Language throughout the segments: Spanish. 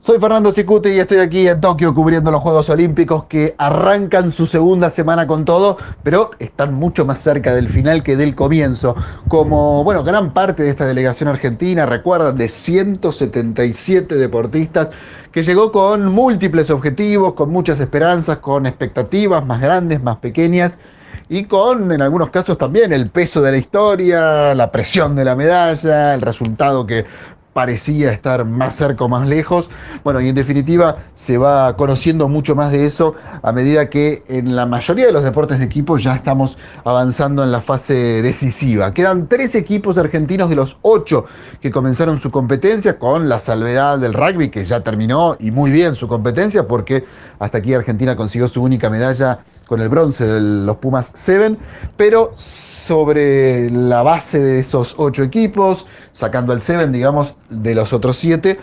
Soy Fernando Sicuti y estoy aquí en Tokio cubriendo los Juegos Olímpicos que arrancan su segunda semana con todo, pero están mucho más cerca del final que del comienzo. Como, bueno, gran parte de esta delegación argentina, recuerdan, de 177 deportistas que llegó con múltiples objetivos, con muchas esperanzas, con expectativas más grandes, más pequeñas y con, en algunos casos también, el peso de la historia, la presión de la medalla, el resultado que parecía estar más cerca o más lejos. Bueno, y en definitiva se va conociendo mucho más de eso a medida que en la mayoría de los deportes de equipo ya estamos avanzando en la fase decisiva. Quedan tres equipos argentinos de los ocho que comenzaron su competencia con la salvedad del rugby que ya terminó y muy bien su competencia porque hasta aquí Argentina consiguió su única medalla con el bronce de los Pumas 7, pero sobre la base de esos 8 equipos, sacando al 7, digamos, de los otros 7,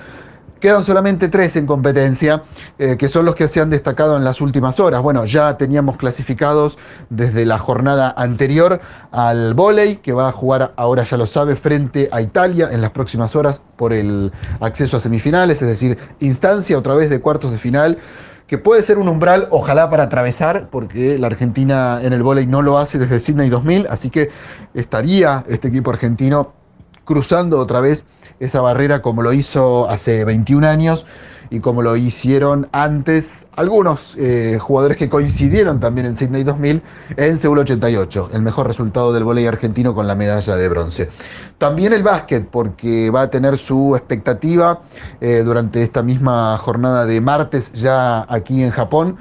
Quedan solamente tres en competencia, eh, que son los que se han destacado en las últimas horas. Bueno, ya teníamos clasificados desde la jornada anterior al volei, que va a jugar ahora ya lo sabe, frente a Italia en las próximas horas por el acceso a semifinales, es decir, instancia otra vez de cuartos de final que puede ser un umbral, ojalá para atravesar, porque la Argentina en el volei no lo hace desde Sydney 2000, así que estaría este equipo argentino cruzando otra vez esa barrera como lo hizo hace 21 años y como lo hicieron antes algunos eh, jugadores que coincidieron también en Sydney 2000 en Seúl 88, el mejor resultado del voleibol argentino con la medalla de bronce. También el básquet, porque va a tener su expectativa eh, durante esta misma jornada de martes ya aquí en Japón,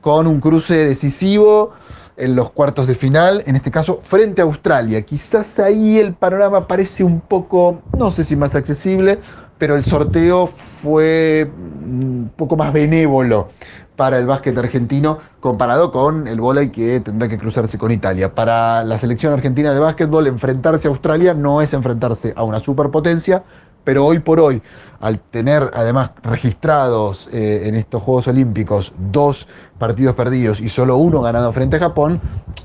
con un cruce decisivo en los cuartos de final, en este caso frente a Australia. Quizás ahí el panorama parece un poco, no sé si más accesible, pero el sorteo fue un mm, poco más benévolo para el básquet argentino comparado con el vóley que tendrá que cruzarse con Italia. Para la selección argentina de básquetbol, enfrentarse a Australia no es enfrentarse a una superpotencia, pero hoy por hoy, al tener además registrados eh, en estos Juegos Olímpicos dos partidos perdidos y solo uno ganado frente a Japón,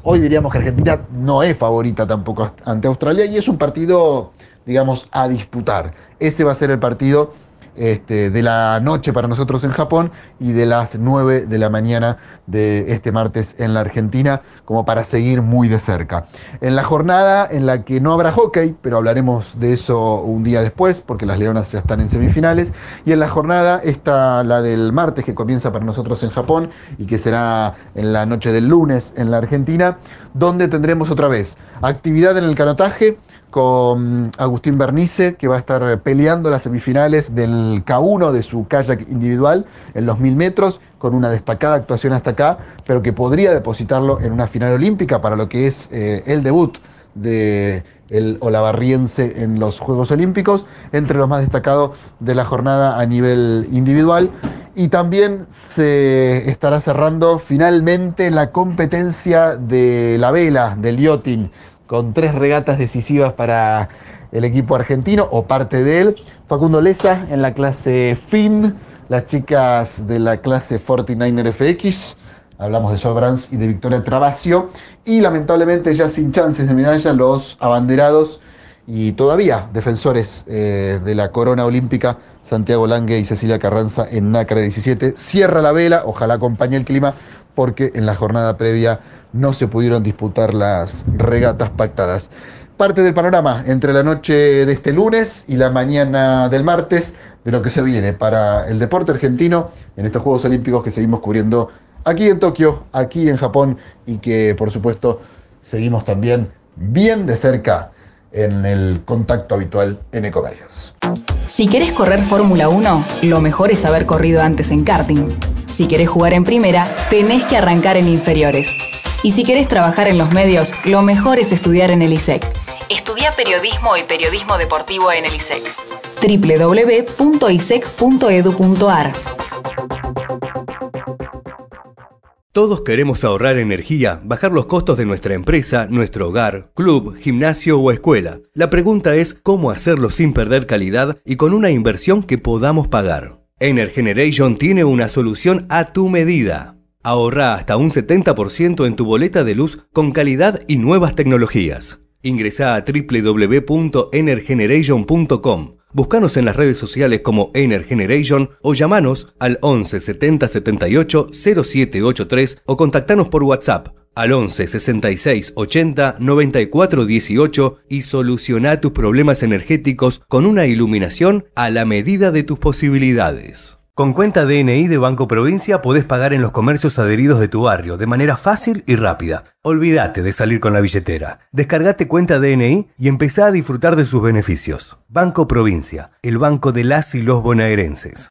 hoy diríamos que Argentina no es favorita tampoco ante Australia y es un partido, digamos, a disputar. Ese va a ser el partido este, de la noche para nosotros en Japón y de las 9 de la mañana de este martes en la Argentina, como para seguir muy de cerca. En la jornada en la que no habrá hockey, pero hablaremos de eso un día después, porque las Leonas ya están en semifinales, y en la jornada está la del martes que comienza para nosotros en Japón y que será en la noche del lunes en la Argentina, donde tendremos otra vez actividad en el canotaje, con Agustín Bernice, que va a estar eh, peleando las semifinales del K1 de su kayak individual en los 1000 metros, con una destacada actuación hasta acá, pero que podría depositarlo en una final olímpica para lo que es eh, el debut de el olavarriense en los Juegos Olímpicos, entre los más destacados de la jornada a nivel individual. Y también se estará cerrando finalmente la competencia de la vela, del yachting, con tres regatas decisivas para el equipo argentino o parte de él. Facundo Leza en la clase FIN, las chicas de la clase 49er FX. Hablamos de Sol y de Victoria Travasio. Y lamentablemente ya sin chances de medalla los abanderados y todavía defensores eh, de la corona olímpica, Santiago Lange y Cecilia Carranza en Nacra 17. Cierra la vela, ojalá acompañe el clima porque en la jornada previa no se pudieron disputar las regatas pactadas. Parte del panorama entre la noche de este lunes y la mañana del martes de lo que se viene para el deporte argentino en estos Juegos Olímpicos que seguimos cubriendo aquí en Tokio, aquí en Japón y que por supuesto seguimos también bien de cerca en el contacto habitual en Ecomedios. Si querés correr Fórmula 1, lo mejor es haber corrido antes en karting. Si querés jugar en primera, tenés que arrancar en inferiores. Y si querés trabajar en los medios, lo mejor es estudiar en el ISEC. Estudia periodismo y periodismo deportivo en el ISEC. www.isec.edu.ar Todos queremos ahorrar energía, bajar los costos de nuestra empresa, nuestro hogar, club, gimnasio o escuela. La pregunta es cómo hacerlo sin perder calidad y con una inversión que podamos pagar. Energeneration tiene una solución a tu medida. Ahorra hasta un 70% en tu boleta de luz con calidad y nuevas tecnologías. Ingresa a www.energeneration.com. Búscanos en las redes sociales como Energeneration o llamanos al 11 70 78 0783 o contactanos por WhatsApp al 11 66 80 94 18 y soluciona tus problemas energéticos con una iluminación a la medida de tus posibilidades. Con cuenta DNI de Banco Provincia podés pagar en los comercios adheridos de tu barrio de manera fácil y rápida. Olvídate de salir con la billetera. Descargate cuenta DNI y empezá a disfrutar de sus beneficios. Banco Provincia, el banco de las y los bonaerenses.